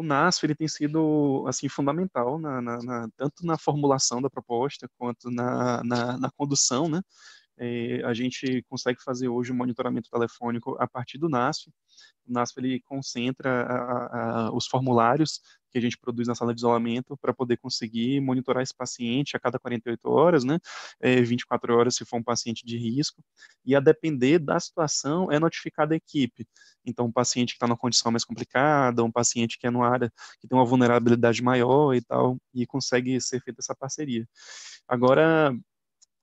o NASF ele tem sido assim fundamental na, na, na, tanto na formulação da proposta quanto na, condução, né? É, a gente consegue fazer hoje o monitoramento telefônico a partir do NASF. O NASF ele concentra a, a, os formulários que a gente produz na sala de isolamento para poder conseguir monitorar esse paciente a cada 48 horas, né, é, eh, 24 horas se for um paciente de risco, e a depender da situação é notificada a equipe. Então, um paciente que está numa condição mais complicada, um paciente que é numa área que tem uma vulnerabilidade maior e tal, e consegue ser feita essa parceria. Agora,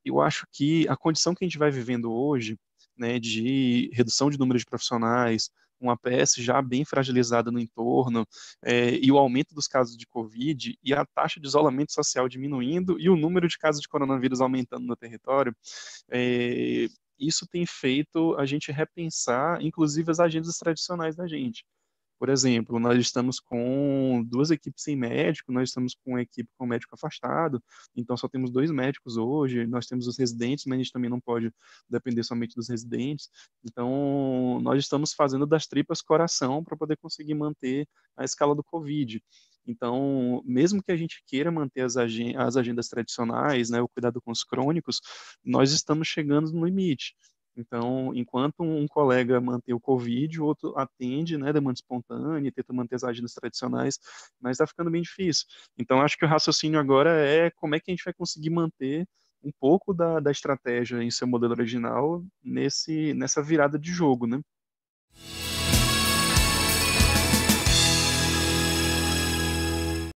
eu acho que a condição que a gente vai vivendo hoje, né, de redução de número de profissionais, uma APS já bem fragilizada no entorno, é, e o aumento dos casos de Covid, e a taxa de isolamento social diminuindo, e o número de casos de coronavírus aumentando no território, é, isso tem feito a gente repensar, inclusive, as agendas tradicionais da gente. Por exemplo, nós estamos com duas equipes sem médico, nós estamos com uma equipe com médico afastado, então só temos dois médicos hoje, nós temos os residentes, mas a gente também não pode depender somente dos residentes. Então, nós estamos fazendo das tripas coração para poder conseguir manter a escala do Covid. Então, mesmo que a gente queira manter as, agendas tradicionais, né, o cuidado com os crônicos, nós estamos chegando no limite. Então, enquanto um colega mantém o Covid, o outro atende, né, demanda espontânea, tenta manter as agendas tradicionais, mas está ficando bem difícil. Então, acho que o raciocínio agora é como é que a gente vai conseguir manter um pouco da, da estratégia em seu modelo original nesse, nessa virada de jogo, né?